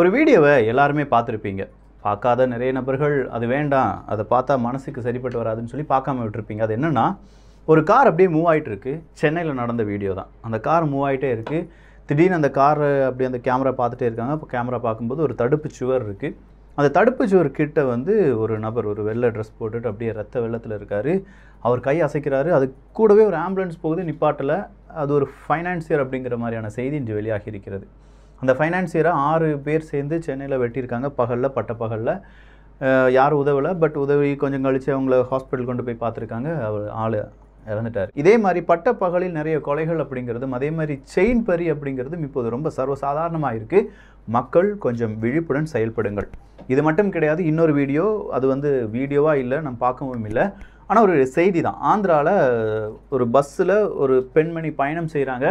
ஒரு வீடியோவை எல்லாருமே பார்த்துருப்பீங்க பார்க்காத நிறைய நபர்கள் அது வேண்டாம் அதை பார்த்தா மனசுக்கு சரிப்பட்டு வராதுன்னு சொல்லி பார்க்காம விட்டுருப்பீங்க அது என்னென்னா ஒரு கார் அப்படியே மூவ் ஆகிட்டு இருக்குது சென்னையில் நடந்த வீடியோ தான் அந்த கார் மூவ் ஆகிட்டே இருக்குது திடீர்னு அந்த கார் அப்படி அந்த கேமரா பார்த்துட்டே இருக்காங்க அப்போ கேமரா பார்க்கும்போது ஒரு தடுப்பு சுவர் இருக்குது அந்த தடுப்பு சுவர் கிட்ட வந்து ஒரு நபர் ஒரு வெள்ளை ட்ரெஸ் போட்டுட்டு அப்படியே ரத்த வெள்ளத்தில் இருக்கார் அவர் கை அசைக்கிறாரு அது கூடவே ஒரு ஆம்புலன்ஸ் போகுது நிப்பாட்டில் அது ஒரு ஃபைனான்சியர் அப்படிங்கிற மாதிரியான செய்தி இன்று வெளியாகி இருக்கிறது அந்த ஃபைனான்சியரை ஆறு பேர் சேர்ந்து சென்னையில் வெட்டியிருக்காங்க பகலில் பட்ட பகலில் யாரும் உதவலை பட் உதவி கொஞ்சம் கழித்து அவங்கள ஹாஸ்பிட்டல் கொண்டு போய் பார்த்துருக்காங்க அவர் ஆள் இறந்துட்டார் இதே மாதிரி பட்ட பகலில் நிறைய கொலைகள் அப்படிங்கிறதும் அதே மாதிரி செயின் பறி அப்படிங்கிறதும் இப்போது ரொம்ப சர்வசாதாரணமாக இருக்குது மக்கள் கொஞ்சம் விழிப்புடன் செயல்படுங்கள் இது மட்டும் கிடையாது இன்னொரு வீடியோ அது வந்து வீடியோவாக இல்லை நம்ம பார்க்கவும் இல்லை ஆனால் ஒரு செய்தி தான் ஆந்திராவில் ஒரு பஸ்ஸில் ஒரு பெண்மணி பயணம் செய்கிறாங்க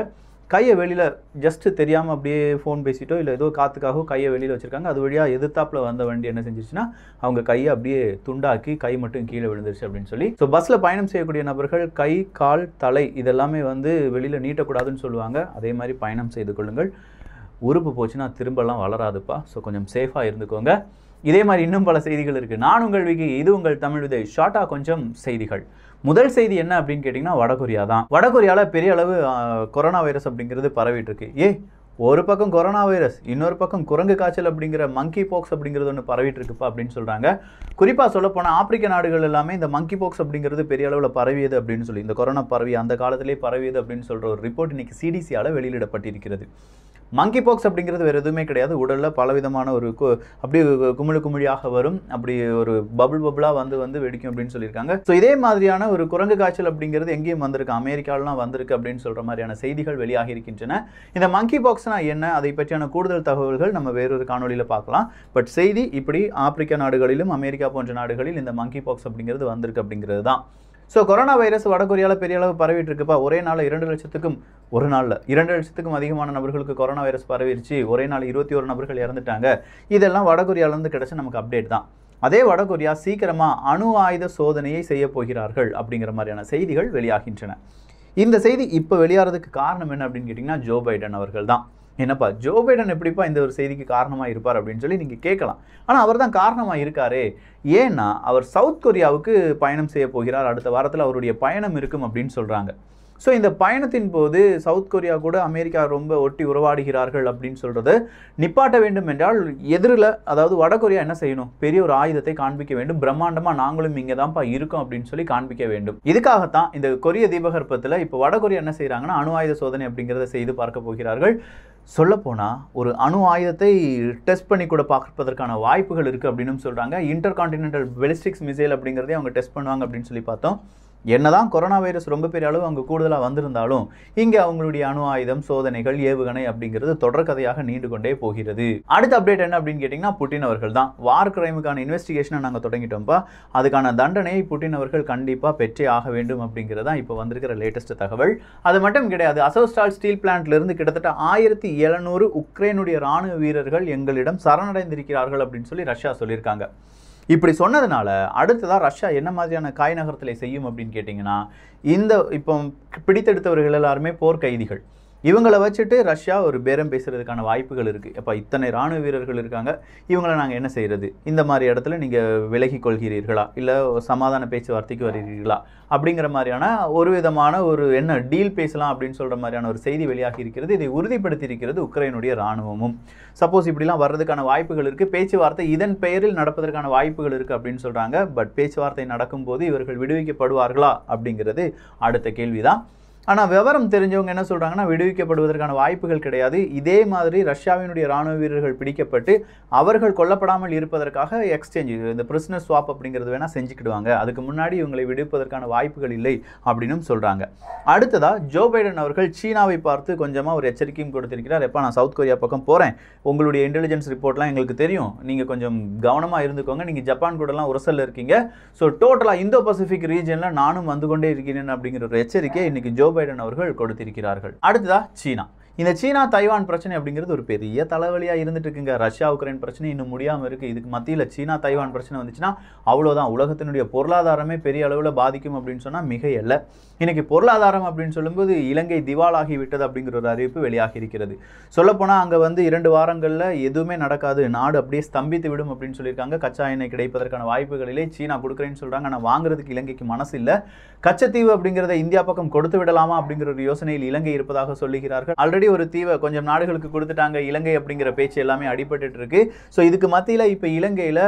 கையை வெளியில் ஜஸ்ட்டு தெரியாமல் அப்படியே ஃபோன் பேசிட்டோ இல்லை ஏதோ காத்துக்காக கையை வெளியில் வச்சுருக்காங்க அது வழியாக எதிர்த்தாப்பில் வந்த வண்டி என்ன செஞ்சிச்சுன்னா அவங்க கையை அப்படியே துண்டாக்கி கை மட்டும் கீழே விழுந்துருச்சு அப்படின்னு சொல்லி ஸோ பஸ்ஸில் பயணம் செய்யக்கூடிய நபர்கள் கை கால் தலை இதெல்லாமே வந்து வெளியில் நீட்டக்கூடாதுன்னு சொல்லுவாங்க அதே மாதிரி பயணம் செய்து கொள்ளுங்கள் உறுப்பு போச்சுன்னா திரும்பலாம் வளராதுப்பா ஸோ கொஞ்சம் சேஃபாக இருந்துக்கோங்க இதே மாதிரி இன்னும் பல செய்திகள் இருக்குது நான் உங்கள் விகி இது உங்கள் தமிழ் விதை ஷார்ட்டாக கொஞ்சம் செய்திகள் முதல் செய்தி என்ன அப்படின்னு கேட்டிங்கன்னா வடகொரியா தான் வடகொரியாவில் பெரிய அளவு கொரோனா வைரஸ் அப்படிங்கிறது பரவிட்டு இருக்கு ஏ ஒரு பக்கம் கொரோனா வைரஸ் இன்னொரு பக்கம் குரங்கு காய்ச்சல் அப்படிங்கிற மங்கி போக்ஸ் அப்படிங்கிறது ஒன்று பரவிட்டு இருக்குப்பா அப்படின்னு சொல்கிறாங்க குறிப்பாக சொல்லப்போனால் ஆப்பிரிக்க நாடுகள் எல்லாமே இந்த மங்கி போக்ஸ் அப்படிங்கிறது பெரிய அளவில் பரவியது அப்படின்னு சொல்லி இந்த கொரோனா பரவி அந்த காலத்திலே பரவியது அப்படின்னு சொல்கிற ஒரு ரிப்போர்ட் இன்றைக்கி சிடிசியால் வெளியிடப்பட்டிருக்கிறது மங்கி பாக்ஸ் அப்படிங்கிறது வேறு எதுவுமே கிடையாது உடலில் பலவிதமான ஒரு கு அப்படி குமிழு குமிழியாக வரும் அப்படி ஒரு பபுள் பபுளாக வந்து வந்து வெடிக்கும் அப்படின்னு சொல்லியிருக்காங்க ஸோ இதே மாதிரியான ஒரு குரங்கு காய்ச்சல் அப்படிங்கிறது எங்கேயும் வந்திருக்கு அமெரிக்காவிலாம் வந்திருக்கு அப்படின்னு சொல்கிற மாதிரியான செய்திகள் வெளியாகி இருக்கின்றன இந்த மங்கி பாக்ஸ்னால் என்ன அதை பற்றியான கூடுதல் தகவல்கள் நம்ம வேறொரு காணொலியில் பார்க்கலாம் பட் செய்தி இப்படி ஆப்பிரிக்க நாடுகளிலும் அமெரிக்கா போன்ற நாடுகளில் இந்த மங்கி பாக்ஸ் அப்படிங்கிறது வந்திருக்கு அப்படிங்கிறது தான் ஸோ கொரோனா வைரஸ் வடகொரியாவில் பெரிய அளவு பரவிட்டு இருக்குப்பா ஒரே நாள் இரண்டு லட்சத்துக்கும் ஒரு நாளில் இரண்டு லட்சத்துக்கும் அதிகமான நபர்களுக்கு கொரோனா வைரஸ் பரவிடுச்சு ஒரே நாள் இருபத்தி ஒரு நபர்கள் இறந்துட்டாங்க இதெல்லாம் வடகொரியாவிலேருந்து கிடைச்ச நமக்கு அப்டேட் தான் அதே வடகொரியா சீக்கிரமாக அணு ஆயுத சோதனையை செய்ய போகிறார்கள் அப்படிங்கிற மாதிரியான செய்திகள் வெளியாகின்றன இந்த செய்தி இப்போ வெளியாகிறதுக்கு காரணம் என்ன அப்படின்னு கேட்டிங்கன்னா ஜோ பைடன் அவர்கள் தான் என்னப்பா ஜோ பைடன் எப்படிப்பா இந்த ஒரு செய்திக்கு காரணமாக இருப்பார் அப்படின்னு சொல்லி நீங்கள் கேட்கலாம் ஆனால் அவர் தான் காரணமாக இருக்கார் ஏன்னா அவர் சவுத் கொரியாவுக்கு பயணம் செய்ய போகிறார் அடுத்த வாரத்தில் அவருடைய பயணம் இருக்கும் அப்படின்னு சொல்கிறாங்க ஸோ இந்த பயணத்தின் போது சவுத் கொரியா கூட அமெரிக்கா ரொம்ப ஒட்டி உறவாடுகிறார்கள் அப்படின்னு சொல்கிறது நிப்பாட்ட வேண்டும் என்றால் எதிரில் அதாவது வட கொரியா என்ன செய்யணும் பெரிய ஒரு ஆயுதத்தை காண்பிக்க வேண்டும் பிரம்மாண்டமாக நாங்களும் இங்கே தான்ப்பா இருக்கோம் அப்படின்னு சொல்லி காண்பிக்க வேண்டும் இதுக்காகத்தான் இந்த கொரிய தீபகற்பத்தில் இப்போ வட கொரியா என்ன செய்கிறாங்கன்னா அணு ஆயுத சோதனை அப்படிங்கிறத செய்து பார்க்க போகிறார்கள் சொல்லப்போனால் ஒரு அணு ஆயுதத்தை டெஸ்ட் பண்ணி கூட பார்ப்பதற்கான வாய்ப்புகள் இருக்குது அப்படின்னு சொல்கிறாங்க இன்டர் கான்டினென்டல் பெலிஸ்டிக்ஸ் மிசைல் அப்படிங்கிறதே அவங்க டெஸ்ட் பண்ணுவாங்க அப்படின்னு சொல்லி பார்த்தோம் என்னதான் கொரோனா வைரஸ் ரொம்ப பெரிய அளவு அங்கே கூடுதலாக வந்திருந்தாலும் இங்கே அவங்களுடைய அணு ஆயுதம் சோதனைகள் ஏவுகணை அப்படிங்கிறது தொடர்கதையாக நீண்டு கொண்டே போகிறது அடுத்த அப்டேட் என்ன அப்படின்னு கேட்டிங்கன்னா புட்டின் அவர்கள் தான் வார் கிரைமுக்கான இன்வெஸ்டிகேஷனை நாங்கள் தொடங்கிட்டோம்ப்பா அதுக்கான தண்டனையை புட்டின் அவர்கள் கண்டிப்பாக பெற்றே ஆக வேண்டும் தான் இப்போ வந்திருக்கிற லேட்டஸ்ட் தகவல் அது மட்டும் கிடையாது அசோஸ்டால் ஸ்டீல் பிளான்ட்லேருந்து கிட்டத்தட்ட ஆயிரத்தி எழுநூறு உக்ரைனுடைய ராணுவ வீரர்கள் எங்களிடம் சரணடைந்திருக்கிறார்கள் அப்படின்னு சொல்லி ரஷ்யா சொல்லியிருக்காங்க இப்படி சொன்னதுனால அடுத்ததாக ரஷ்யா என்ன மாதிரியான காய் நகரத்தில் செய்யும் அப்படின்னு கேட்டிங்கன்னா இந்த இப்போ பிடித்தெடுத்தவர்கள் எல்லாருமே போர்க்கைதிகள் இவங்களை வச்சுட்டு ரஷ்யா ஒரு பேரம் பேசுகிறதுக்கான வாய்ப்புகள் இருக்குது இப்போ இத்தனை இராணுவ வீரர்கள் இருக்காங்க இவங்களை நாங்கள் என்ன செய்கிறது இந்த மாதிரி இடத்துல நீங்கள் விலகி கொள்கிறீர்களா இல்லை சமாதான பேச்சுவார்த்தைக்கு வருகிறீர்களா அப்படிங்கிற மாதிரியான ஒரு விதமான ஒரு என்ன டீல் பேசலாம் அப்படின்னு சொல்கிற மாதிரியான ஒரு செய்தி வெளியாகி இருக்கிறது இதை உறுதிப்படுத்தி இருக்கிறது உக்ரைனுடைய இராணுவமும் சப்போஸ் இப்படிலாம் வர்றதுக்கான வாய்ப்புகள் இருக்குது பேச்சுவார்த்தை இதன் பெயரில் நடப்பதற்கான வாய்ப்புகள் இருக்குது அப்படின்னு சொல்கிறாங்க பட் பேச்சுவார்த்தை நடக்கும்போது இவர்கள் விடுவிக்கப்படுவார்களா அப்படிங்கிறது அடுத்த கேள்விதான் ஆனால் விவரம் தெரிஞ்சவங்க என்ன சொல்கிறாங்கன்னா விடுவிக்கப்படுவதற்கான வாய்ப்புகள் கிடையாது இதே மாதிரி ரஷ்யாவினுடைய இராணுவ வீரர்கள் பிடிக்கப்பட்டு அவர்கள் கொல்லப்படாமல் இருப்பதற்காக எக்ஸ்சேஞ்சு இந்த பிரிசனர் ஸ்வாப் அப்படிங்கிறது வேணால் செஞ்சுக்கிடுவாங்க அதுக்கு முன்னாடி இவங்களை விடுவிப்பதற்கான வாய்ப்புகள் இல்லை அப்படின்னும் சொல்கிறாங்க அடுத்ததாக ஜோ பைடன் அவர்கள் சீனாவை பார்த்து கொஞ்சமாக ஒரு எச்சரிக்கையும் கொடுத்திருக்கிறார் எப்போ நான் சவுத் கொரியா பக்கம் போகிறேன் உங்களுடைய இன்டெலிஜென்ஸ் ரிப்போர்ட்லாம் எங்களுக்கு தெரியும் நீங்கள் கொஞ்சம் கவனமாக இருந்துக்கோங்க நீங்கள் ஜப்பான் கூடலாம் உரசலில் இருக்கீங்க ஸோ டோட்டலாக இந்தோ பசிபிக் ரீஜனில் நானும் வந்து கொண்டே இருக்கிறேன் அப்படிங்கிற ஒரு எச்சரிக்கை இன்றைக்கி ஜோ ஜோ பைடன் அவர்கள் கொடுத்திருக்கிறார்கள் அடுத்ததா சீனா இந்த சீனா தைவான் பிரச்சனை அப்படிங்கிறது ஒரு பெரிய தலைவலியாக இருந்துட்டு இருக்குங்க ரஷ்யா உக்ரைன் பிரச்சனை இன்னும் முடியாமல் இருக்குது இதுக்கு மத்தியில் சீனா தைவான் பிரச்சனை வந்துச்சுன்னா அவ்வளோதான் உலகத்தினுடைய பொருளாதாரமே பெரிய அளவில் பாதிக்கும் அப்படின்னு சொன்னால் மிக இல்லை இன்றைக்கி பொருளாதாரம் அப்படின்னு சொல்லும்போது இலங்கை திவாலாகி விட்டது அப்படிங்கிற ஒரு அறிவிப்பு வெளியாகி இருக்கிறது சொல்லப்போனால் அங்கே வந்து இரண்டு வாரங்களில் எதுவுமே நடக்காது நாடு அப்படியே ஸ்தம்பித்து விடும் அப்படின்னு சொல்லியிருக்காங்க கச்சா எண்ணெய் கிடைப்பதற்கான வாய்ப்புகளிலே சீனா கொடுக்குறேன்னு சொல்கிறாங்க ஆனால் வாங்குறதுக்கு இலங்கைக்கு மனசு இல்லை கச்சத்தீவு அப்படிங்கிறத இந்தியா பக்கம் கொடுத்து விடலாமா அப்படிங்கிற ஒரு யோசனையில் இலங்கை இருப்பதாக சொல்லுகிறார்கள் ஆல்ரெடி ஆல்ரெடி ஒரு தீவை கொஞ்சம் நாடுகளுக்கு கொடுத்துட்டாங்க இலங்கை அப்படிங்கிற பேச்சு எல்லாமே அடிபட்டு இருக்கு ஸோ இதுக்கு மத்தியில் இப்போ இலங்கையில்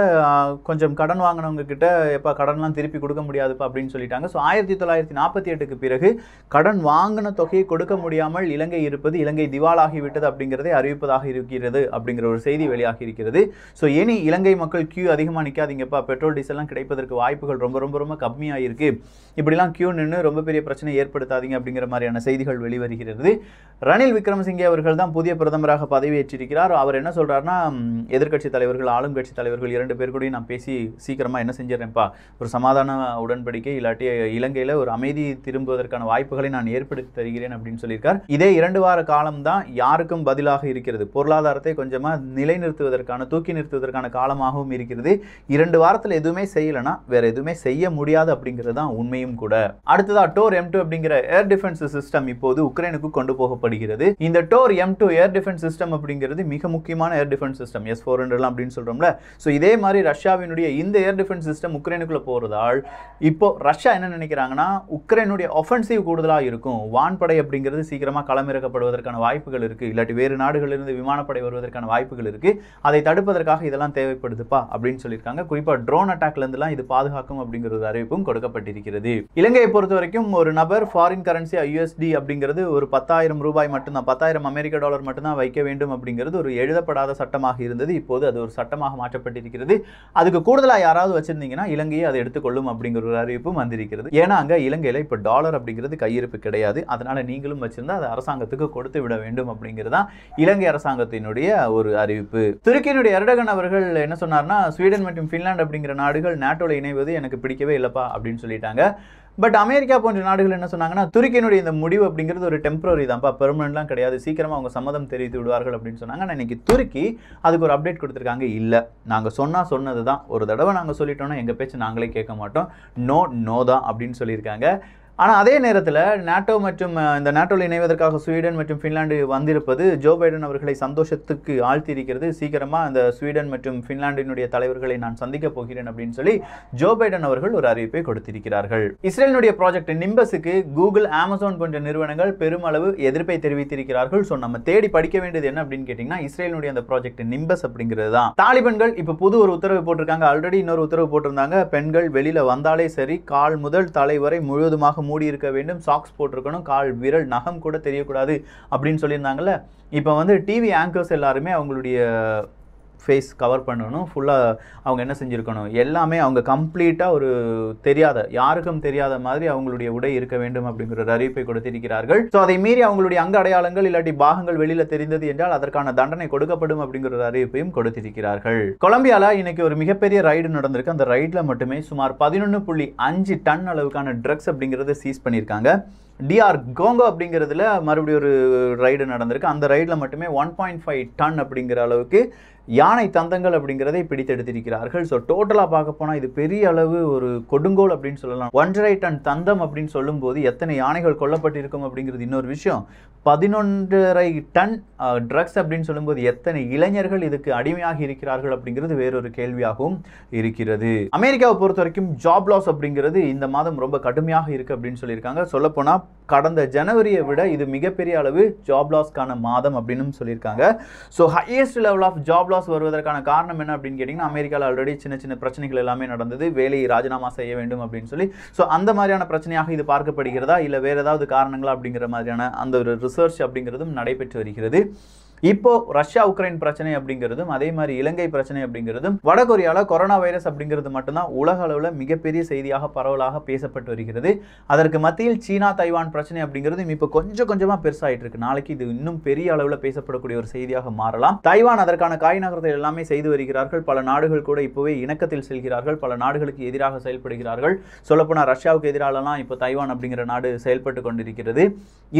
கொஞ்சம் கடன் வாங்கினவங்க கிட்ட எப்போ கடன்லாம் திருப்பி கொடுக்க முடியாதுப்பா அப்படின்னு சொல்லிட்டாங்க ஸோ ஆயிரத்தி தொள்ளாயிரத்தி நாற்பத்தி எட்டுக்கு பிறகு கடன் வாங்கின தொகையை கொடுக்க முடியாமல் இலங்கை இருப்பது இலங்கை திவாலாகிவிட்டது அப்படிங்கிறதை அறிவிப்பதாக இருக்கிறது அப்படிங்கிற ஒரு செய்தி வெளியாகி இருக்கிறது ஸோ இனி இலங்கை மக்கள் கியூ அதிகமாக நிற்காதீங்கப்பா பெட்ரோல் டீசல்லாம் கிடைப்பதற்கு வாய்ப்புகள் ரொம்ப ரொம்ப ரொம்ப கம்மியாக இருக்கு இப்படிலாம் கியூ நின்று ரொம்ப பெரிய பிரச்சனை ஏற்படுத்தாதீங்க அப்படிங்கிற மாதிரியான செய்திகள் வெளிவருகிறது ரணில் விக்ரமசிங்கே அவர்கள் தான் புதிய பிரதமராக பதவியேற்றிருக்கிறார் அவர் என்ன சொல்கிறாருன்னா எதிர்க்கட்சி தலைவர்கள் ஆளும் கட்சி தலைவர்கள் இரண்டு பேர் கூடயும் நான் பேசி சீக்கிரமாக என்ன செஞ்சிடறேன்ப்பா ஒரு சமாதான உடன்படிக்கை இல்லாட்டி இலங்கையில் ஒரு அமைதி திரும்புவதற்கான வாய்ப்புகளை நான் ஏற்படுத்தி தருகிறேன் அப்படின்னு சொல்லியிருக்கார் இதே இரண்டு வார காலம் தான் யாருக்கும் பதிலாக இருக்கிறது பொருளாதாரத்தை கொஞ்சமாக நிலைநிறுத்துவதற்கான தூக்கி நிறுத்துவதற்கான காலமாகவும் இருக்கிறது இரண்டு வாரத்தில் எதுவுமே செய்யலைன்னா வேற எதுவுமே செய்ய முடியாது அப்படிங்கிறது தான் உண்மையும் கூட அடுத்ததாக டோர் எம் டூ அப்படிங்கிற ஏர் டிஃபென்ஸ் சிஸ்டம் இப்போது உக்ரைனுக்கு கொண்டு போகப்படுகிறது இந்த Tor M two air defence system அப்படிங்கிறது மிக முக்கியமான air defence system S four ஹண்ட்ரட்லாம் அப்படின்னு சொல்கிறோம்ல ஸோ இதே மாதிரி ரஷ்யாவினுடைய இந்த ஏர் டிஃபென்ஸ் சிஸ்டம் உக்ரைனுக்குள்ள போகிறதால் இப்போ ரஷ்யா என்ன நினைக்கிறாங்கன்னா உக்ரைனுடைய ஒஃபென்சிவ் கூடுதலாக இருக்கும் வான்படை அப்படிங்கிறது சீக்கிரமாக களமிறக்கப்படுவதற்கான வாய்ப்புகள் இருக்குது இல்லாட்டி வேறு நாடுகளிலிருந்து விமானப்படை வருவதற்கான வாய்ப்புகள் இருக்குது அதை தடுப்பதற்காக இதெல்லாம் தேவைப்படுதுப்பா அப்படின்னு சொல்லியிருக்காங்க குறிப்பாக ட்ரோன் அட்டாக்லேருந்துலாம் இது பாதுகாக்கும் அப்படிங்கிற ஒரு அறிவிப்பும் கொடுக்கப்பட்டிருக்கிறது இலங்கையை பொறுத்த வரைக்கும் ஒரு நபர் ஃபாரின் கரன்சி யூஎஸ்டி அப்படிங்கிறது ஒரு பத்தாயிரம் ரூபாய் மட்டும் பத்தாயிரம் அமெரிக்க டாலர் மட்டும்தான் வைக்க வேண்டும் அப்படிங்கிறது ஒரு எழுதப்படாத சட்டமாக இருந்தது இப்போது அது ஒரு சட்டமாக மாற்றப்பட்டிருக்கிறது அதுக்கு கூடுதலாக யாராவது வச்சுருந்தீங்கன்னா இலங்கையை அதை எடுத்துக்கொள்ளும் அப்படிங்கிற ஒரு அறிவிப்பும் வந்திருக்கிறது ஏன்னா அங்கே இலங்கையில் இப்போ டாலர் அப்படிங்கிறது கையிருப்பு கிடையாது அதனால் நீங்களும் வச்சுருந்தா அதை அரசாங்கத்துக்கு கொடுத்து விட வேண்டும் அப்படிங்கிறது தான் இலங்கை அரசாங்கத்தினுடைய ஒரு அறிவிப்பு துருக்கியினுடைய எரடகன் அவர்கள் என்ன சொன்னார்னா ஸ்வீடன் மற்றும் ஃபின்லாந்து அப்படிங்கிற நாடுகள் நாட்டோட இணைவது எனக்கு பிடிக்கவே இல்லைப்பா அப்படின்னு சொல்லிட்டாங்க பட் அமெரிக்கா போன்ற நாடுகள் என்ன சொன்னாங்கன்னா துருக்கியினுடைய இந்த முடிவு அப்படிங்கிறது ஒரு டெம்பரரி தான்ப்பா பெர்மனெண்ட்லாம் கிடையாது சீக்கிரமாக அவங்க சம்மதம் தெரிவித்து விடுவார்கள் அப்படின்னு சொன்னாங்க இன்னைக்கு துருக்கி அதுக்கு ஒரு அப்டேட் கொடுத்துருக்காங்க இல்லை நாங்கள் சொன்னால் சொன்னது தான் ஒரு தடவை நாங்கள் சொல்லிட்டோன்னா எங்கள் பேச்சு நாங்களே கேட்க மாட்டோம் நோ நோ தான் அப்படின்னு சொல்லியிருக்காங்க ஆனால் அதே நேரத்தில் நாட்டோ மற்றும் இந்த நாட்டோவில் இணைவதற்காக ஸ்வீடன் மற்றும் ஃபின்லாண்டு வந்திருப்பது ஜோ பைடன் அவர்களை சந்தோஷத்துக்கு ஆழ்த்தியிருக்கிறது சீக்கிரமாக அந்த ஸ்வீடன் மற்றும் ஃபின்லாண்டினுடைய தலைவர்களை நான் சந்திக்க போகிறேன் அப்படின்னு சொல்லி ஜோ பைடன் அவர்கள் ஒரு அறிவிப்பை கொடுத்திருக்கிறார்கள் இஸ்ரேலினுடைய ப்ராஜெக்ட் நிம்பஸுக்கு கூகுள் அமேசான் போன்ற நிறுவனங்கள் பெருமளவு எதிர்ப்பை தெரிவித்திருக்கிறார்கள் ஸோ நம்ம தேடி படிக்க வேண்டியது என்ன அப்படின்னு கேட்டிங்கன்னா இஸ்ரேலினுடைய அந்த ப்ராஜெக்ட் நிம்பஸ் அப்படிங்கிறது தான் தாலிபன்கள் இப்போ புது ஒரு உத்தரவு போட்டிருக்காங்க ஆல்ரெடி இன்னொரு உத்தரவு போட்டிருந்தாங்க பெண்கள் வெளியில் வந்தாலே சரி கால் முதல் தலை வரை முழுவதுமாக மூடி இருக்க வேண்டும் சாக்ஸ் போட்டிருக்கணும் கால் விரல் நகம் கூட தெரியக்கூடாது அப்படின்னு சொல்லியிருந்தாங்கல்ல இப்போ வந்து டிவி ஆங்கர்ஸ் எல்லாருமே அவங்களுடைய ஃபேஸ் கவர் பண்ணணும் ஃபுல்லாக அவங்க என்ன செஞ்சுருக்கணும் எல்லாமே அவங்க கம்ப்ளீட்டாக ஒரு தெரியாத யாருக்கும் தெரியாத மாதிரி அவங்களுடைய உடை இருக்க வேண்டும் அப்படிங்கிற ஒரு அறிவிப்பை கொடுத்திருக்கிறார்கள் ஸோ அதை மீறி அவங்களுடைய அங்க அடையாளங்கள் இல்லாட்டி பாகங்கள் வெளியில் தெரிந்தது என்றால் அதற்கான தண்டனை கொடுக்கப்படும் அப்படிங்கிற ஒரு அறிவிப்பையும் கொடுத்திருக்கிறார்கள் கொலம்பியாவில் இன்னைக்கு ஒரு மிகப்பெரிய ரைடு நடந்திருக்கு அந்த ரைடில் மட்டுமே சுமார் பதினொன்று புள்ளி அஞ்சு டன் அளவுக்கான ட்ரக்ஸ் அப்படிங்கிறத சீஸ் பண்ணியிருக்காங்க டிஆர் கோங்கோ அப்படிங்கிறதுல மறுபடியும் ஒரு ரைடு நடந்திருக்கு அந்த ரைடில் மட்டுமே ஒன் பாயிண்ட் ஃபைவ் டன் அப்படிங்கிற அளவுக்கு யானை தந்தங்கள் அப்படிங்கிறதை பிடித்தெடுத்திருக்கிறார்கள் ஸோ டோட்டலாக பார்க்க போனால் இது பெரிய அளவு ஒரு கொடுங்கோல் அப்படின்னு சொல்லலாம் ஒன்றரை டன் தந்தம் அப்படின்னு சொல்லும்போது எத்தனை யானைகள் கொல்லப்பட்டிருக்கும் அப்படிங்கிறது இன்னொரு விஷயம் பதினொன்றரை டன் ட்ரக்ஸ் அப்படின்னு சொல்லும்போது எத்தனை இளைஞர்கள் இதுக்கு அடிமையாக இருக்கிறார்கள் அப்படிங்கிறது வேறொரு கேள்வியாகவும் இருக்கிறது அமெரிக்காவை பொறுத்த வரைக்கும் ஜாப் லாஸ் அப்படிங்கிறது இந்த மாதம் ரொம்ப கடுமையாக இருக்குது அப்படின்னு சொல்லியிருக்காங்க சொல்லப்போனால் கடந்த ஜனவரியை விட இது மிகப்பெரிய அளவு ஜாப் லாஸ்க்கான மாதம் அப்படின்னு சொல்லியிருக்காங்க so highest level of job loss வருவதற்கான காரணம் என்ன அப்படின்னு கேட்டிங்கன்னா அமெரிக்காவில் ஆல்ரெடி சின்ன சின்ன பிரச்சனைகள் எல்லாமே நடந்தது வேலையை ராஜினாமா செய்ய வேண்டும் அப்படின்னு சொல்லி ஸோ அந்த மாதிரியான பிரச்சனையாக இது பார்க்கப்படுகிறதா இல்லை வேறு ஏதாவது காரணங்களா அப்படிங்கிற மாதிரியான அந்த ஒரு ரிசர்ச் அப்படிங்கிறதும் நடைபெற்று வருகிறது இப்போ ரஷ்யா உக்ரைன் பிரச்சனை அப்படிங்கிறதும் அதே மாதிரி இலங்கை பிரச்சனை அப்படிங்கிறதும் வடகொரியால கொரோனா வைரஸ் அப்படிங்கிறது மட்டும்தான் உலக அளவில் மிகப்பெரிய செய்தியாக பரவலாக பேசப்பட்டு வருகிறது அதற்கு மத்தியில் சீனா தைவான் பிரச்சனை அப்படிங்கிறதும் இப்போ கொஞ்சம் கொஞ்சமாக பெருசாயிட்டு இருக்கு நாளைக்கு இது இன்னும் பெரிய அளவில் பேசப்படக்கூடிய ஒரு செய்தியாக மாறலாம் தைவான் அதற்கான காய் நகரத்தை எல்லாமே செய்து வருகிறார்கள் பல நாடுகள் கூட இப்போவே இணக்கத்தில் செல்கிறார்கள் பல நாடுகளுக்கு எதிராக செயல்படுகிறார்கள் சொல்லப்போனால் ரஷ்யாவுக்கு எதிராலலாம் இப்போ தைவான் அப்படிங்கிற நாடு செயல்பட்டு கொண்டிருக்கிறது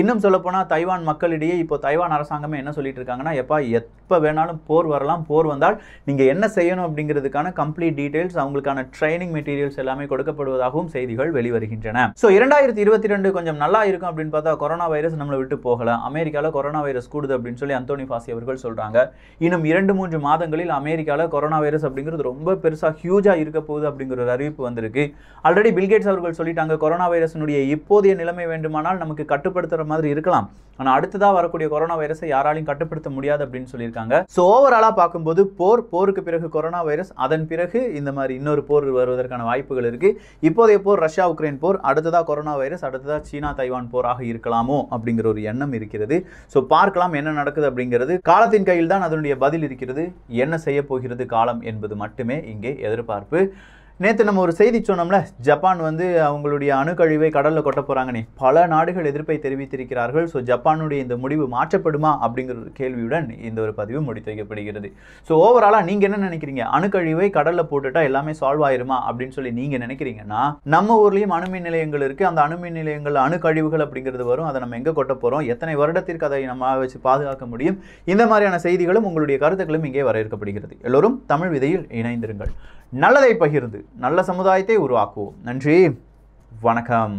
இன்னும் சொல்லப்போனால் தைவான் மக்களிடையே இப்போ தைவான் அரசாங்கமே என்ன சொல்லிட்டு இருக்காங்க இருக்காங்கன்னா எப்பா எப்போ வேணாலும் போர் வரலாம் போர் வந்தால் நீங்கள் என்ன செய்யணும் அப்படிங்கிறதுக்கான கம்ப்ளீட் டீட்டெயில்ஸ் அவங்களுக்கான ட்ரைனிங் மெட்டீரியல்ஸ் எல்லாமே கொடுக்கப்படுவதாகவும் செய்திகள் வெளிவருகின்றன ஸோ இரண்டாயிரத்தி இருபத்தி ரெண்டு கொஞ்சம் நல்லா இருக்கும் அப்படின்னு பார்த்தா கொரோனா வைரஸ் நம்மளை விட்டு போகலாம் அமெரிக்காவில் கொரோனா வைரஸ் கூடுது அப்படின்னு சொல்லி அந்தோனி ஃபாசி அவர்கள் சொல்கிறாங்க இன்னும் இரண்டு மூன்று மாதங்களில் அமெரிக்காவில் கொரோனா வைரஸ் அப்படிங்கிறது ரொம்ப பெருசாக ஹியூஜாக இருக்க போகுது அப்படிங்கிற ஒரு அறிவிப்பு வந்திருக்கு ஆல்ரெடி பில்கேட்ஸ் அவர்கள் சொல்லிட்டாங்க கொரோனா வைரஸினுடைய இப்போதைய நிலைமை வேண்டுமானால் நமக்கு கட்டுப்படுத்துகிற மாதிரி இருக்கலாம் ஆனால் அடுத்ததாக வரக்கூடிய கொரோனா வைரஸை யாராலையும் கட்டுப்படுத்த கட்டுப்படுத்த முடியாது அப்படின்னு சொல்லியிருக்காங்க ஸோ ஓவராலாக பார்க்கும்போது போர் போருக்கு பிறகு கொரோனா வைரஸ் அதன் பிறகு இந்த மாதிரி இன்னொரு போர் வருவதற்கான வாய்ப்புகள் இருக்கு இப்போதைய போர் ரஷ்யா உக்ரைன் போர் அடுத்ததாக கொரோனா வைரஸ் அடுத்ததாக சீனா தைவான் போராக இருக்கலாமோ அப்படிங்கிற ஒரு எண்ணம் இருக்கிறது ஸோ பார்க்கலாம் என்ன நடக்குது அப்படிங்கிறது காலத்தின் கையில் தான் அதனுடைய பதில் இருக்கிறது என்ன செய்ய போகிறது காலம் என்பது மட்டுமே இங்கே எதிர்பார்ப்பு நேற்று நம்ம ஒரு செய்தி சொன்னோம்ல ஜப்பான் வந்து அவங்களுடைய அணுக்கழிவை கடலில் கொட்ட போகிறாங்கன்னே பல நாடுகள் எதிர்ப்பை தெரிவித்திருக்கிறார்கள் ஸோ ஜப்பானுடைய இந்த முடிவு மாற்றப்படுமா அப்படிங்கிற ஒரு கேள்வியுடன் இந்த ஒரு பதிவு முடித்து வைக்கப்படுகிறது ஸோ ஓவராலாக நீங்கள் என்ன நினைக்கிறீங்க அணுக்கழிவை கடலில் போட்டுட்டா எல்லாமே சால்வ் ஆயிருமா அப்படின்னு சொல்லி நீங்கள் நினைக்கிறீங்கன்னா நம்ம ஊர்லேயும் அணுமின் நிலையங்கள் இருக்குது அந்த அணுமின் நிலையங்கள் அணுக்கழிவுகள் அப்படிங்கிறது வரும் அதை நம்ம எங்கே கொட்ட போகிறோம் எத்தனை வருடத்திற்கு அதை நம்ம வச்சு பாதுகாக்க முடியும் இந்த மாதிரியான செய்திகளும் உங்களுடைய கருத்துக்களும் இங்கே வரையறுக்கப்படுகிறது எல்லோரும் தமிழ் விதையில் இணைந்திருங்கள் நல்லதை பகிர்ந்து நல்ல சமுதாயத்தை உருவாக்குவோம் நன்றி வணக்கம்